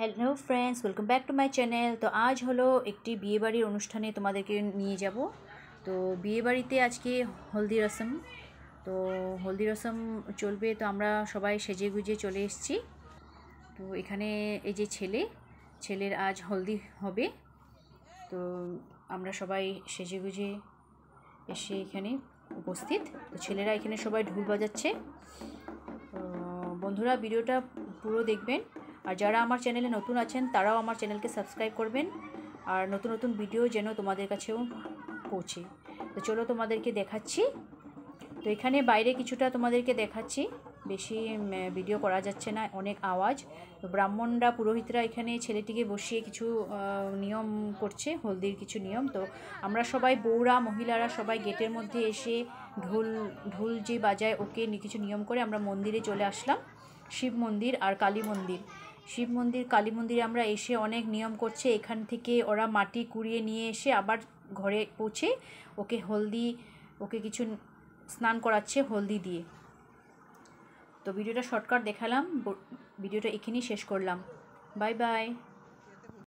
hello friends welcome back to my channel তো আজ হলো একটি বিয়েবাড়ির অনুষ্ঠানে তোমাদেরকে নিয়ে যাব তো বিয়েবাড়িতে আজকে হলদি রসম তো হলদি রসম চলবে তো আমরা সবাই সেজে গুজে চলে এসেছি তো এখানে এই যে ছেলে ছেলের আজ হলদি হবে তো আমরা সবাই সেজে গুজে এসে এখানে উপস্থিত তো ছেলেরা এখানে সবাই ঢুল বাজাচ্ছে বন্ধুরা ভিডিওটা পুরো দেখবেন আর যারা আমার চ্যানেলে নতুন আছেন তারাও আমার চ্যানেলকে সাবস্ক্রাইব করবেন আর নতুন নতুন ভিডিও যেন তোমাদের কাছেও পৌঁছে তো চলো তোমাদেরকে দেখাচ্ছি তো এখানে বাইরে কিছুটা তোমাদেরকে দেখাচ্ছি বেশি ভিডিও করা যাচ্ছে না অনেক আওয়াজ তো ব্রাহ্মণরা পুরোহিতরা এখানে ছেলেটিকে বসিয়ে কিছু নিয়ম করছে হলদির কিছু নিয়ম তো আমরা সবাই বৌরা মহিলারা সবাই গেটের মধ্যে এসে ঢোল ঢোল যে বাজায় ওকে কিছু নিয়ম করে আমরা মন্দিরে চলে আসলাম শিব মন্দির আর কালী মন্দির শিব মন্দির কালী মন্দিরে আমরা এসে অনেক নিয়ম করছে এখান থেকে ওরা মাটি কুড়িয়ে নিয়ে এসে আবার ঘরে পৌঁছে ওকে হলদি ওকে কিছু স্নান করাচ্ছে হলদি দিয়ে তো ভিডিওটা শর্টকাট দেখালাম ভিডিওটা এখানেই শেষ করলাম বাই বাই